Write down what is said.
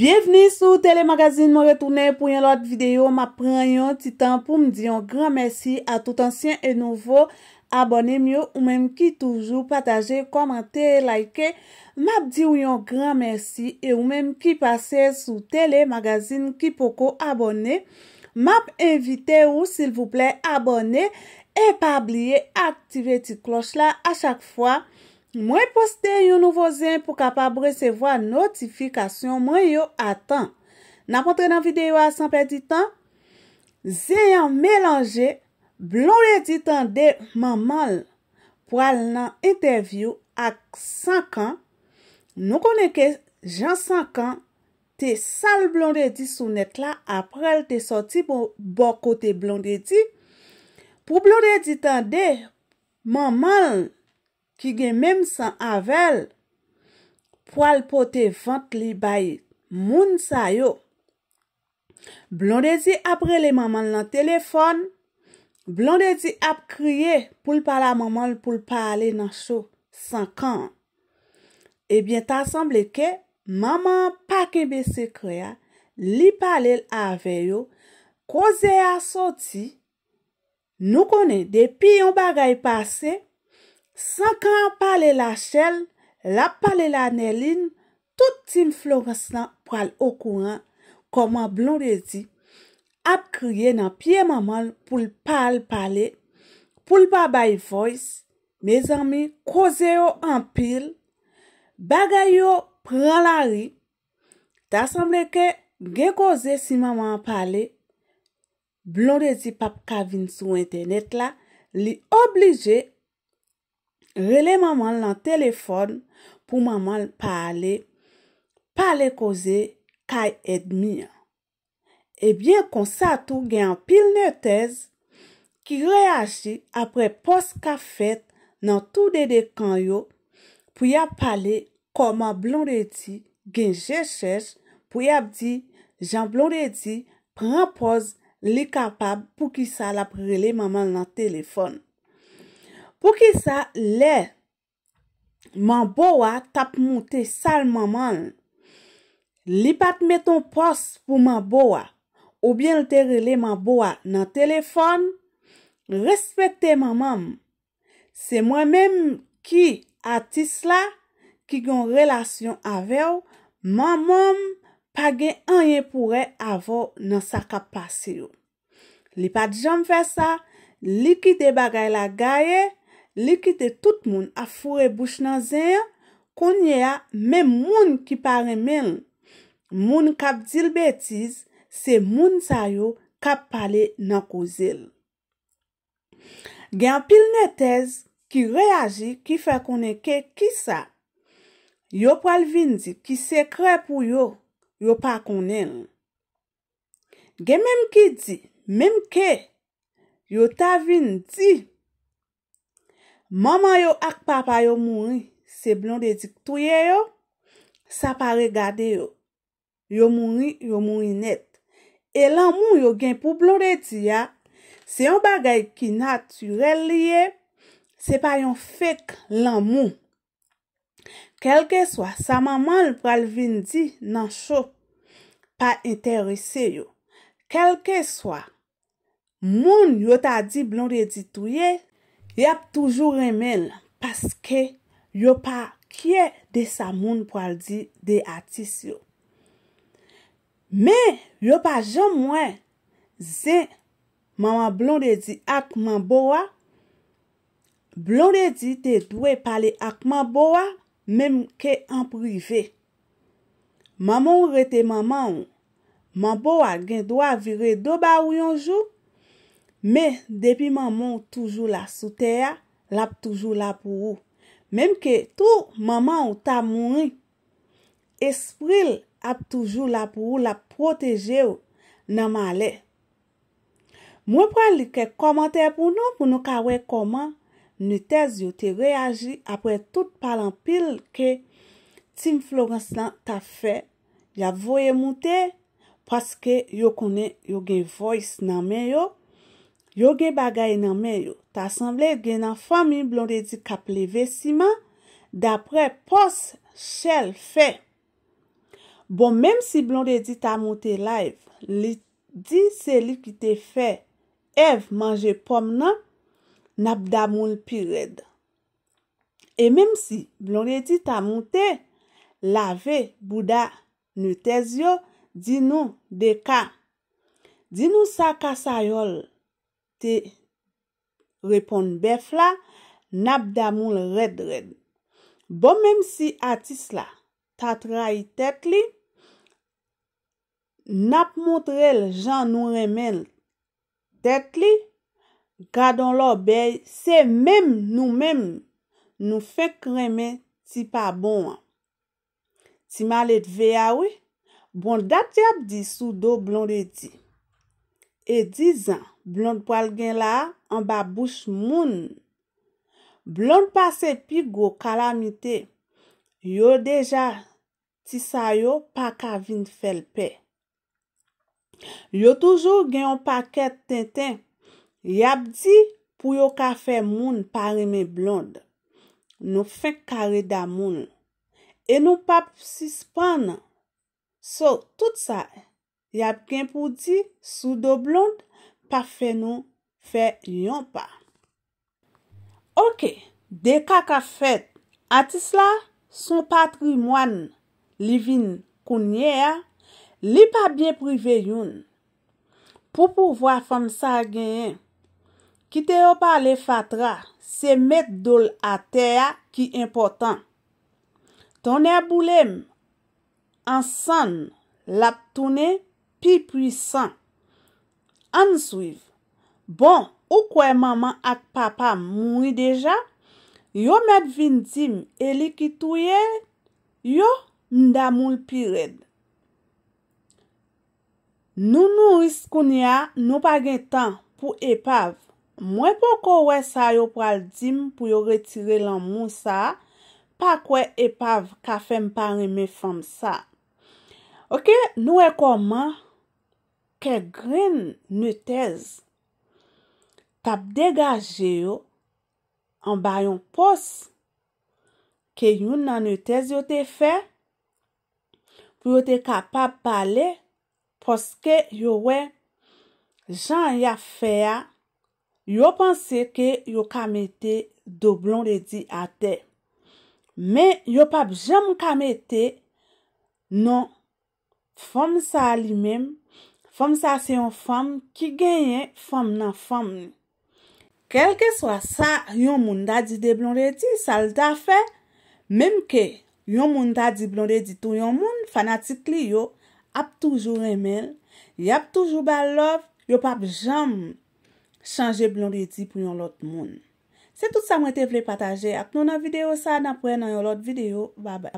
Bienveni sou telemagazine, mwen retoune pou yon lot videyo, mwen pren yon titan pou mdi yon gran mersi a tout ansyen e novo Abone myo ou menm ki toujou, pataje, komante, like, map di yon gran mersi e ou menm ki pase sou telemagazine ki poko abone Map evite ou sil vouple abone e pa ablie aktive tit kloch la a chak fwa Mwen poste yon nouvo zen pou kapab resevo a notifikasyon mwen yon atan. Na pwantre nan videyo a sanpe di tan? Zen yon melange blon de di tan de man mal. Po al nan interview ak 5 an, nou konen ke jan 5 an, te sal blon de di sou net la aprel te soti pou boko te blon de di. Po blon de di tan de man mal nan. ki gen menm san avel, pwal pote vant li bayi moun sayo. Blondezi ap rele maman lan telefon, blondezi ap kriye pou l pala maman l pou l pale nan chou sankan. Ebyen ta asemble ke, maman pakebe se kriya, li pale l aveyo, kouze a soti, nou kone depi yon bagay pase, San kan pale la chel, la pale la nelin, tout tim floresnan pal okuran, koman blon rezi, ap kriye nan pie mamal pou l'pal pale, pou l'baba yi foys, me zami koze yo an pil, bagay yo pran la ri, ta sambre ke ge koze si mamal pale, blon rezi pap kavin sou internet la, li oblije, Rele mamal nan telefon pou mamal pale, pale koze kaj edmira. Ebyen konsatu gen an pil ne tez ki reyashi apre pos ka fet nan tou dede kanyo pou yap pale koman blondeti gen jeshech pou yap di jan blondeti pran pos li kapab pou ki sal apre rele mamal nan telefon. Pou ki sa, le, man bo a tap moun te sal man man. Li pat meton pos pou man bo a, ou bien te rele man bo a nan telefon, respete man man. Se mwen men ki atis la, ki gyon relasyon avew, man man page anye pou re avow nan sakap pase yo. Li pat jom fe sa, li ki de bagay la gaye, Likite tout moun a fure bouch nan zeya, konye ya mem moun ki pare men. Moun kap dil betiz, se moun zayou kap pale nan kou zel. Gen pil netez ki reagi ki fe koneke ki sa. Yo pral vin di ki sekre pou yo, yo pa konen. Gen mem ki di, mem ke, yo ta vin di. Maman yo ak papa yo mouni, se blon dedik touye yo, sa pa regade yo. Yo mouni, yo mouni net. E lan moun yo gen pou blon dedik ya, se yon bagay ki naturel liye, se pa yon fek lan moun. Kelke swa, sa maman yo pral vindi nan chou, pa enterise yo. Kelke swa, moun yo ta di blon dedik touye, Yap toujou remen, paske yo pa kye de sa moun pou al di de atis yo. Men, yo pa jom mwen, zin, maman blonde di akman boa, blonde di te dwe pale akman boa, menm ke an prive. Maman ou rete maman ou, maman boa gen dwa vire do ba ou yon jok, Me, depi maman ou toujou la sou teya, la pou toujou la pou ou. Mem ke tou maman ou ta mouni, espril la pou toujou la pou ou la proteje ou nan male. Mwen pran li ke komante pou nou, pou nou kawe koman. Nou tez yo te reaji apre tout palan pil ke Tim Florens lan ta fe. Ya voye moun te, paske yo kone yo gen voice nan men yo. Yo ge bagay nan men yo, ta sanble gen nan fami blon redi ka pleve siman, dapre pos chel fe. Bon, mem si blon redi ta moute live, li di se li ki te fe ev manje pom nan, nap da moun pi red. E mem si blon redi ta moute, la ve bouda nutez yo, di nou de ka, di nou sa ka sayol, Te repon bef la, nap damoun red red. Bon menm si atis la, tat ray tet li, nap montre l jan nou remen tet li, gadan lo bey, se menm nou menm nou fek remen ti pa bon an. Ti malet vey awe, bon dat yap di sou do blon de ti. E di zan, blond pwal gen la an ba bouch moun. Blond pa se pi go kalamite. Yo deja, ti sa yo pa ka vin felpe. Yo toujou gen yon paket ten ten. Yap di pou yo ka fe moun paremen blond. Nou fe kare da moun. E nou pap sispan nan. So, tout sa e. Yap gen pou di, sou do blonde, pa fè nou fè yon pa. Ok, de kaka fèt, atis la, son patrimoine, li vin kounye ya, li pa bin prive yon. Po pou vwa fam sa gen, ki te yo pa le fatra, se met dol a te ya ki important. Pi pwisan. An souiv. Bon, ou kwe maman ak papa mwoui deja, yo met vin dim, e li ki touye, yo nda mwoul pired. Nou nou riskoun ya, nou pa gen tan pou epav. Mwen pou kowe sa yo pral dim pou yo retire lan mwou sa, pa kwe epav ka fem pari me fwam sa. Ok, nou e koman ke grin ne tez tap degaje yo an bayon pos ke yon nan ne tez yo te fe pou yo te kapap pale pos ke yo we jan ya fe ya yo panse ke yo kamete doblon le di ate men yo pap jam kamete non fom sa li mem Kom sa se yon fom ki genyen fom nan fom. Kelke swa sa yon moun da di de blon redi, sa l da fe. Mem ke yon moun da di blon redi tou yon moun, fanatik li yo ap toujou remel. Yop ap toujou balov, yop ap jam chanje blon redi pou yon lot moun. Se tout sa mwen te vle pataje ak nou nan video sa, nan pre nan yon lot video. Ba bay.